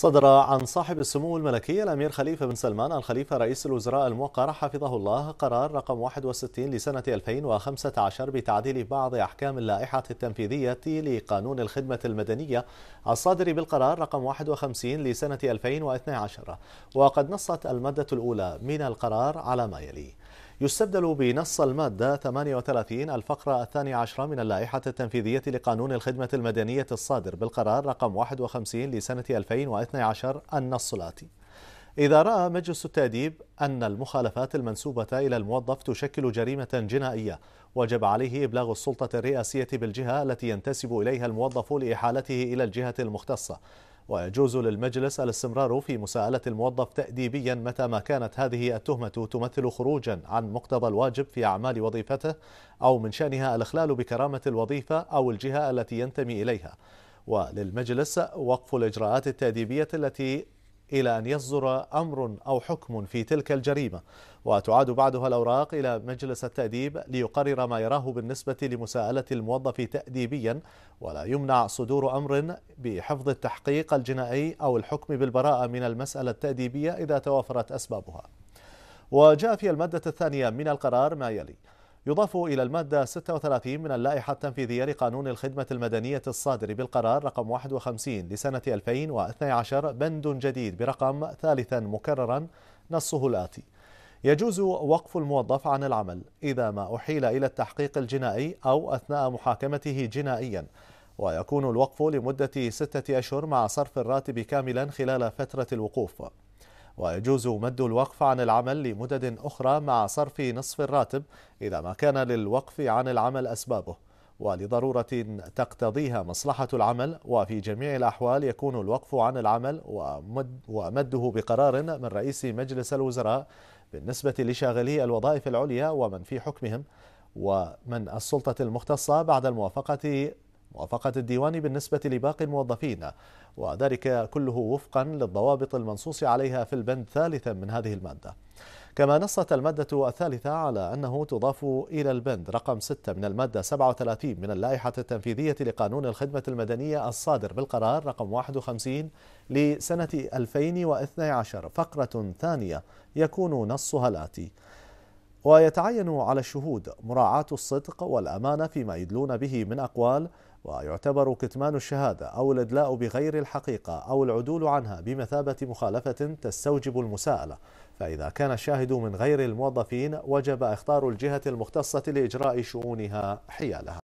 صدر عن صاحب السمو الملكي الأمير خليفة بن سلمان الخليفة رئيس الوزراء الموقر حفظه الله قرار رقم 61 لسنة 2015 بتعديل بعض أحكام اللائحة التنفيذية لقانون الخدمة المدنية الصادر بالقرار رقم 51 لسنة 2012 وقد نصت المادة الأولى من القرار على ما يلي يستبدل بنص المادة 38 الفقرة الثانية عشرة من اللائحة التنفيذية لقانون الخدمة المدنية الصادر بالقرار رقم 51 لسنة 2012 النص الآتي إذا رأى مجلس التأديب أن المخالفات المنسوبة إلى الموظف تشكل جريمة جنائية وجب عليه إبلاغ السلطة الرئاسية بالجهة التي ينتسب إليها الموظف لإحالته إلى الجهة المختصة ويجوز للمجلس الاستمرار في مساءلة الموظف تأديبيا متى ما كانت هذه التهمة تمثل خروجا عن مقتضى الواجب في أعمال وظيفته أو من شأنها الإخلال بكرامة الوظيفة أو الجهة التي ينتمي إليها وللمجلس وقف الإجراءات التأديبية التي إلى أن يصدر أمر أو حكم في تلك الجريمة وتعاد بعدها الأوراق إلى مجلس التأديب ليقرر ما يراه بالنسبة لمساءلة الموظف تأديبيا ولا يمنع صدور أمر بحفظ التحقيق الجنائي أو الحكم بالبراءة من المسألة التأديبية إذا توافرت أسبابها وجاء في المادة الثانية من القرار ما يلي يضاف إلى المادة 36 من اللائحة التنفيذية لقانون الخدمة المدنية الصادر بالقرار رقم 51 لسنة 2012 بند جديد برقم ثالثا مكررا نصه الآتي يجوز وقف الموظف عن العمل إذا ما أحيل إلى التحقيق الجنائي أو أثناء محاكمته جنائيا ويكون الوقف لمدة ستة أشهر مع صرف الراتب كاملا خلال فترة الوقوف ويجوز مد الوقف عن العمل لمدد أخرى مع صرف نصف الراتب إذا ما كان للوقف عن العمل أسبابه ولضرورة تقتضيها مصلحة العمل وفي جميع الأحوال يكون الوقف عن العمل ومده بقرار من رئيس مجلس الوزراء بالنسبة لشاغلي الوظائف العليا ومن في حكمهم ومن السلطة المختصة بعد الموافقة موافقة الديوان بالنسبة لباقي الموظفين وذلك كله وفقا للضوابط المنصوص عليها في البند ثالثا من هذه المادة كما نصت المادة الثالثة على أنه تضاف إلى البند رقم 6 من المادة 37 من اللائحة التنفيذية لقانون الخدمة المدنية الصادر بالقرار رقم 51 لسنة 2012 فقرة ثانية يكون نصها الآتي ويتعين على الشهود مراعاة الصدق والأمانة فيما يدلون به من أقوال ويعتبر كتمان الشهادة أو الإدلاء بغير الحقيقة أو العدول عنها بمثابة مخالفة تستوجب المساءلة فإذا كان الشاهد من غير الموظفين وجب اختار الجهة المختصة لإجراء شؤونها حيالها